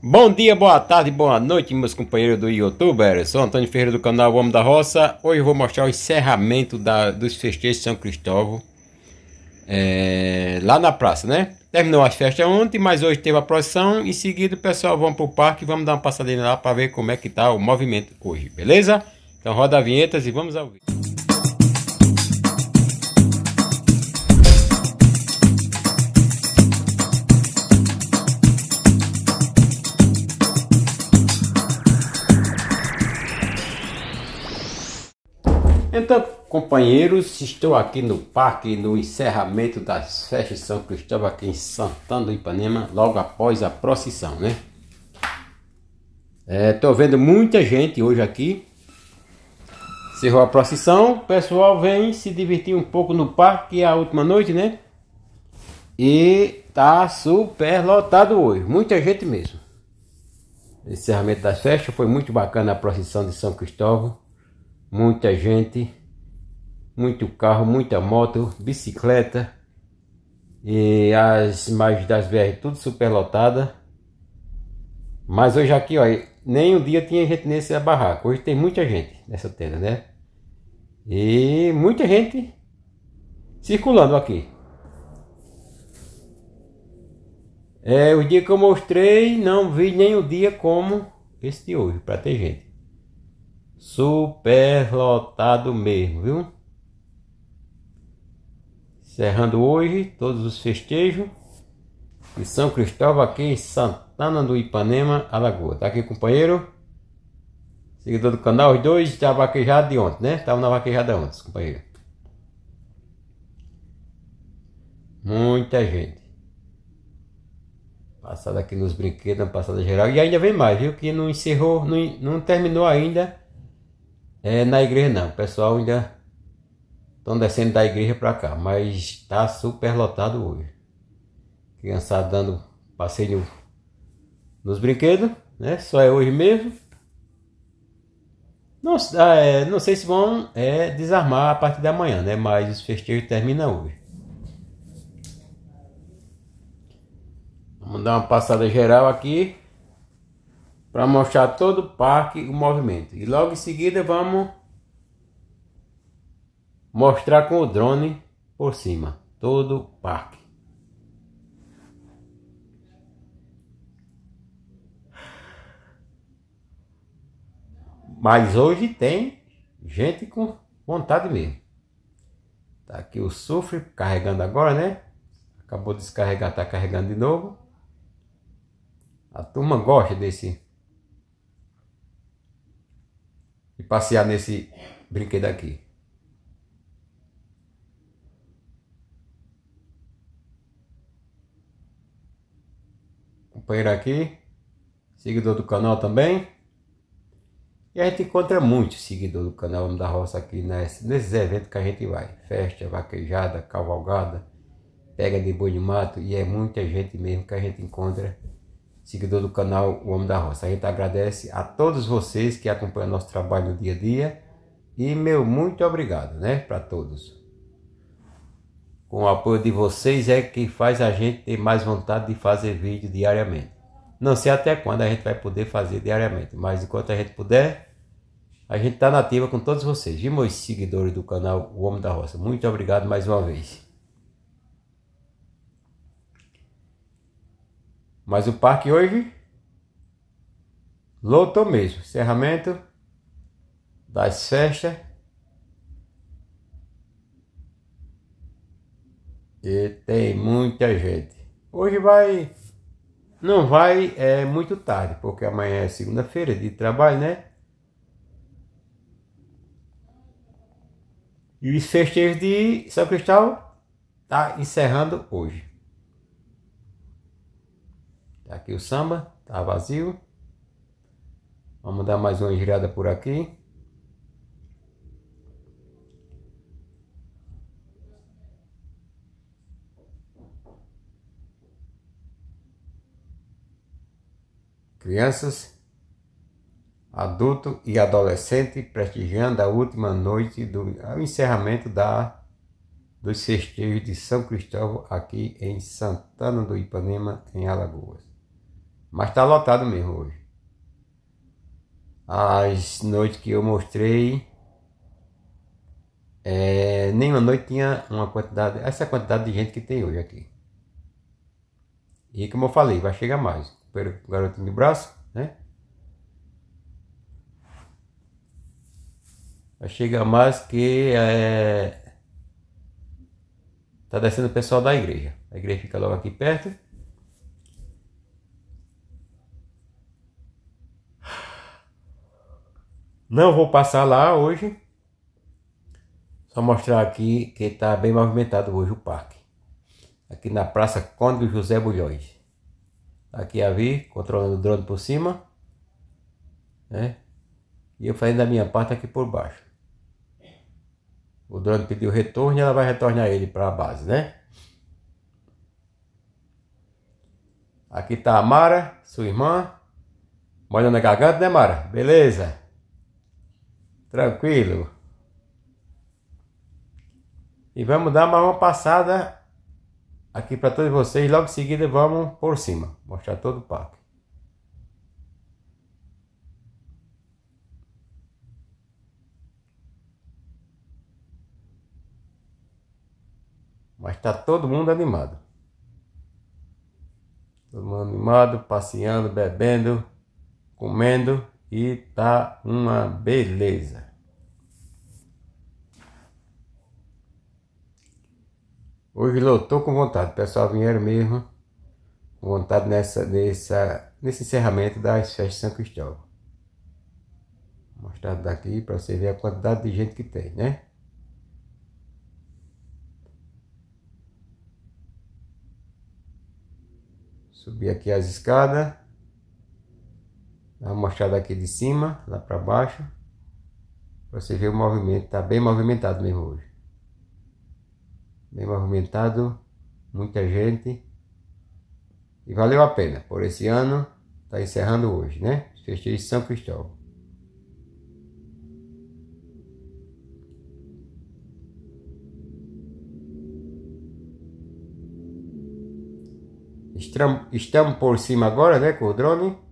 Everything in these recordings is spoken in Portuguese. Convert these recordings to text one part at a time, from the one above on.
Bom dia, boa tarde, boa noite, meus companheiros do Eu Sou Antônio Ferreira do canal Homem da Roça. Hoje eu vou mostrar o encerramento da, dos festejos de São Cristóvão é, lá na praça, né? Terminou as festas ontem, mas hoje teve a procissão. Em seguida, pessoal vamos pro parque e vamos dar uma passadinha lá para ver como é que tá o movimento hoje, beleza? Então roda a vinheta e vamos ao vídeo. Então, companheiros, estou aqui no parque no encerramento das festas de São Cristóvão aqui em Santana do Ipanema, logo após a procissão, né? Estou é, vendo muita gente hoje aqui. Cerrou a procissão, o pessoal vem se divertir um pouco no parque é a última noite, né? E tá super lotado hoje, muita gente mesmo. Encerramento das festas foi muito bacana a procissão de São Cristóvão muita gente, muito carro, muita moto, bicicleta e as imagens das BR tudo superlotada. Mas hoje aqui, ó, nem um dia tinha gente nesse barraco. Hoje tem muita gente nessa tenda, né? E muita gente circulando aqui. É, o dia que eu mostrei, não vi nem o dia como esse de hoje, para ter gente. Superlotado mesmo, viu? Encerrando hoje todos os festejos de São Cristóvão aqui em Santana do Ipanema, Alagoas. Tá aqui, companheiro? Seguidor do canal, os dois já vaquejados de ontem, né? Estavam na vaquejada ontem, companheiro. Muita gente. Passada aqui nos brinquedos, passada geral. E ainda vem mais, viu? Que não encerrou, não, não terminou ainda é, na igreja não, o pessoal ainda estão descendo da igreja para cá, mas está super lotado hoje. Criançada dando passeio nos brinquedos, né? Só é hoje mesmo. Não, ah, é, não sei se vão é, desarmar a partir da manhã, né? Mas os festejos terminam hoje. Vamos dar uma passada geral aqui para mostrar todo o parque o movimento. E logo em seguida vamos mostrar com o drone por cima todo o parque. Mas hoje tem gente com vontade mesmo. Tá aqui o sufre carregando agora, né? Acabou de descarregar, tá carregando de novo. A turma gosta desse e passear nesse brinquedo aqui. Companheiro aqui, seguidor do canal também. E a gente encontra muito seguidor do canal Homem da Roça aqui nesse, nesses eventos que a gente vai. Festa, vaquejada, cavalgada, pega de boi de mato e é muita gente mesmo que a gente encontra seguidor do canal O Homem da Roça. A gente agradece a todos vocês que acompanham nosso trabalho no dia a dia e meu muito obrigado, né, para todos. Com o apoio de vocês é que faz a gente ter mais vontade de fazer vídeo diariamente. Não sei até quando a gente vai poder fazer diariamente, mas enquanto a gente puder, a gente está nativa com todos vocês. E meus seguidores do canal O Homem da Roça, muito obrigado mais uma vez. Mas o parque hoje lotou mesmo. Encerramento das festas. E tem muita gente. Hoje vai. Não vai é muito tarde, porque amanhã é segunda-feira de trabalho, né? E os festejos de São Cristal tá encerrando hoje. Aqui o samba, tá vazio. Vamos dar mais uma girada por aqui. Crianças, adulto e adolescente prestigiando a última noite do encerramento da dos festejos de São Cristóvão aqui em Santana do Ipanema, em Alagoas. Mas está lotado mesmo hoje. As noites que eu mostrei, é, nenhuma noite tinha uma quantidade, essa quantidade de gente que tem hoje aqui. E como eu falei, vai chegar mais. O garotinho de braço, né? Vai chegar mais que é, tá descendo o pessoal da igreja. A igreja fica logo aqui perto. Não vou passar lá hoje. Só mostrar aqui que está bem movimentado hoje o parque. Aqui na Praça Conde José Bulhões. Aqui a Vi, controlando o drone por cima. Né? E eu fazendo a minha parte aqui por baixo. O drone pediu retorno e ela vai retornar ele para a base, né? Aqui está a Mara, sua irmã. Molhando a garganta, né, Mara? Beleza. Tranquilo. E vamos dar uma passada aqui para todos vocês. Logo em seguida vamos por cima. Mostrar todo o parque. Mas está todo mundo animado. Todo mundo animado, passeando, bebendo, comendo e tá uma beleza. Hoje lotou com vontade, pessoal vieram mesmo com vontade nessa, nessa, nesse encerramento das festas de São Cristóvão. Vou mostrar daqui para você ver a quantidade de gente que tem, né? Subir aqui as escadas. Dá uma mostrada aqui de cima, lá para baixo. Para você ver o movimento, está bem movimentado mesmo hoje. Bem movimentado, muita gente. E valeu a pena por esse ano. Está encerrando hoje, né? Festejos de São Cristóvão. Estamos por cima agora, né, com o drone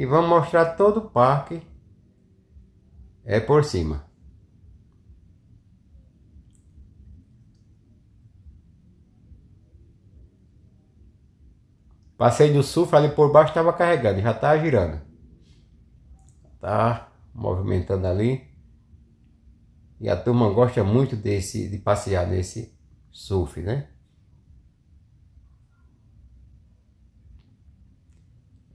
e vamos mostrar todo o parque é por cima. Passei do surf ali por baixo estava carregando, já tá girando. Tá movimentando ali. E a turma gosta muito desse de passear nesse surf, né?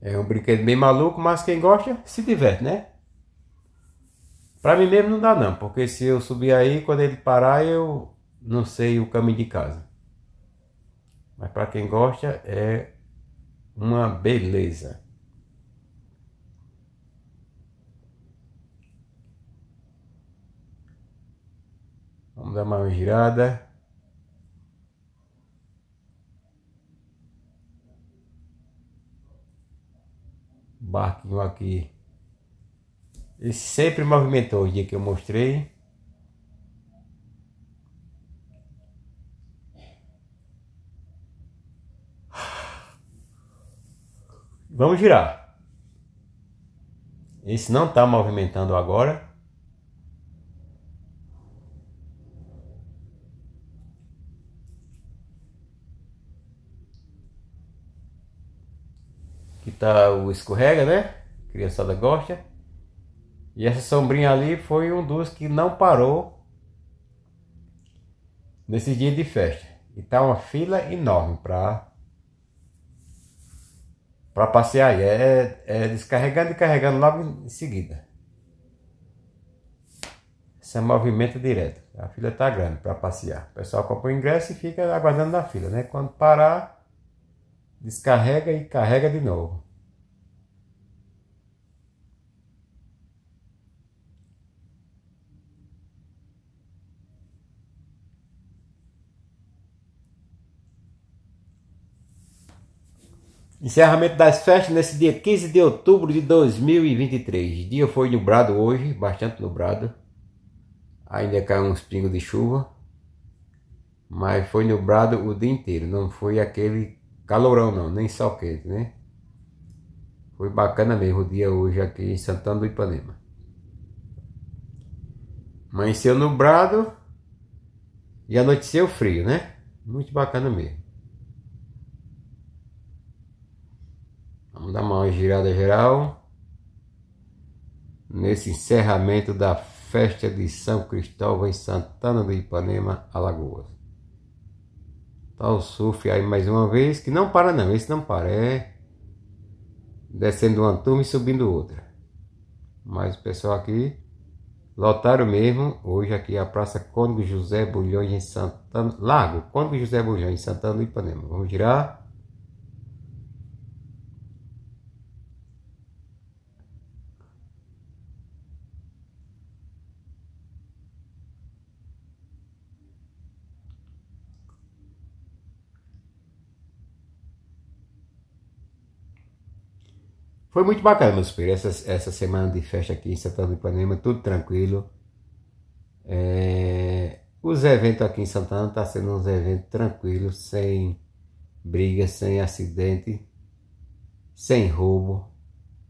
É um brinquedo bem maluco, mas quem gosta se diverte, né? Pra mim mesmo não dá não, porque se eu subir aí, quando ele parar, eu não sei o caminho de casa. Mas para quem gosta é uma beleza. Vamos dar uma girada. barquinho aqui. Ele sempre movimentou o dia que eu mostrei. Vamos girar. Esse não está movimentando agora. tá o escorrega, né? A criançada gosta. E essa sombrinha ali foi um dos que não parou nesse dia de festa. E tá uma fila enorme para para passear. É, é descarregando e carregando logo em seguida. esse é movimento direto. A fila tá grande para passear. O pessoal compra o ingresso e fica aguardando na fila, né? Quando parar, descarrega e carrega de novo. Encerramento das festas nesse dia 15 de outubro de 2023. O dia foi nublado hoje, bastante nublado. Ainda caiu uns pingos de chuva. Mas foi nublado o dia inteiro. Não foi aquele calorão não, nem sol quente, né? Foi bacana mesmo o dia hoje aqui em Santana do Ipanema. Amanheceu nublado e anoiteceu frio, né? Muito bacana mesmo. Vamos dar uma girada geral. Nesse encerramento da festa de São Cristóvão em Santana do Ipanema, Alagoas. Tá o surf aí mais uma vez, que não para não, esse não para, é descendo uma turma e subindo outra. Mas o pessoal aqui lotaram mesmo, hoje aqui é a Praça Cônigo José Bulhões em Santana, Lago Cônigo José Bulhões em Santana do Ipanema. Vamos girar. Foi muito bacana, meus filhos, essa, essa semana de festa aqui em Santana do Ipanema, tudo tranquilo. É, os eventos aqui em Santana estão tá sendo uns eventos tranquilos, sem briga, sem acidente, sem roubo.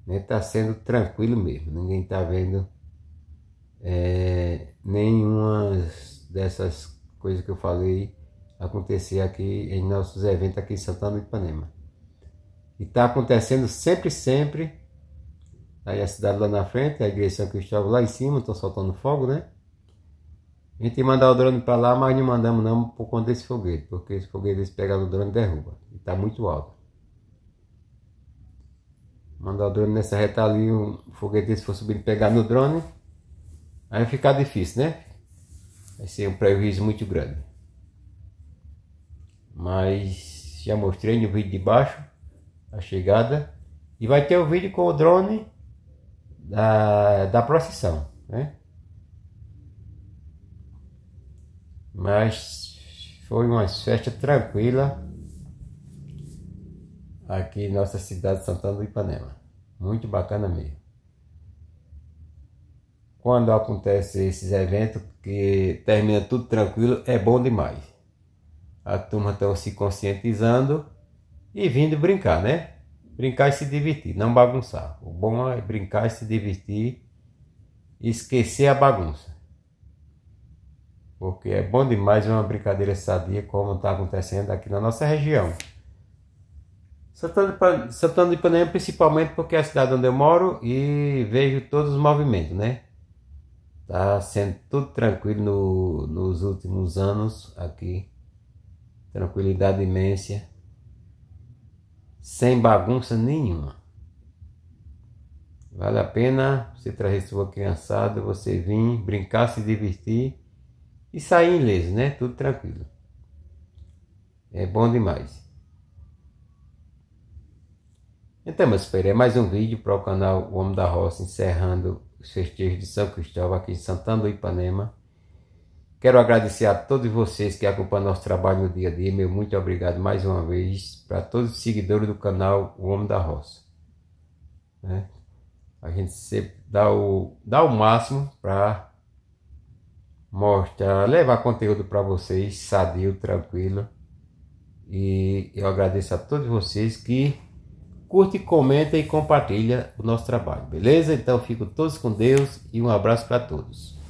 Está né? Tá sendo tranquilo mesmo, ninguém está vendo é, nenhuma dessas coisas que eu falei acontecer aqui em nossos eventos aqui em Santana do Ipanema. E está acontecendo sempre, sempre. Aí a cidade lá na frente, a igreja São Cristóvão lá em cima, estão soltando fogo, né? A gente ia mandar o drone para lá, mas não mandamos não por conta desse foguete, porque esse foguete desse pegar o drone derruba. E está muito alto. Mandar o drone nessa reta ali, o foguete desse for subir e pegar no drone, aí vai ficar difícil, né? Vai ser um prejuízo muito grande. Mas já mostrei no vídeo de baixo a chegada. E vai ter o vídeo com o drone da, da procissão, né? Mas foi uma festa tranquila aqui em nossa cidade de Santana do Ipanema. Muito bacana mesmo. Quando acontece esses eventos que termina tudo tranquilo, é bom demais. A turma está se conscientizando e vindo brincar, né? Brincar e se divertir, não bagunçar. O bom é brincar e se divertir, esquecer a bagunça. Porque é bom demais uma brincadeira sadia como está acontecendo aqui na nossa região. Santana de Ipanema principalmente porque é a cidade onde eu moro e vejo todos os movimentos, né? Tá sendo tudo tranquilo no, nos últimos anos aqui. Tranquilidade imensa sem bagunça nenhuma. Vale a pena você trazer sua criançada, você vir brincar, se divertir e sair ileso, né? Tudo tranquilo. É bom demais. Então, meus filhos, é mais um vídeo para o canal O Homem da Roça, encerrando os festejos de São Cristóvão aqui em Santana do Ipanema. Quero agradecer a todos vocês que acompanham nosso trabalho no dia a dia. Meu muito obrigado mais uma vez para todos os seguidores do canal O Homem da Roça. Né? A gente sempre dá o, dá o máximo para mostrar, levar conteúdo para vocês, sadio, tranquilo. E eu agradeço a todos vocês que curte, comenta e compartilha o nosso trabalho, beleza? Então fico todos com Deus e um abraço para todos.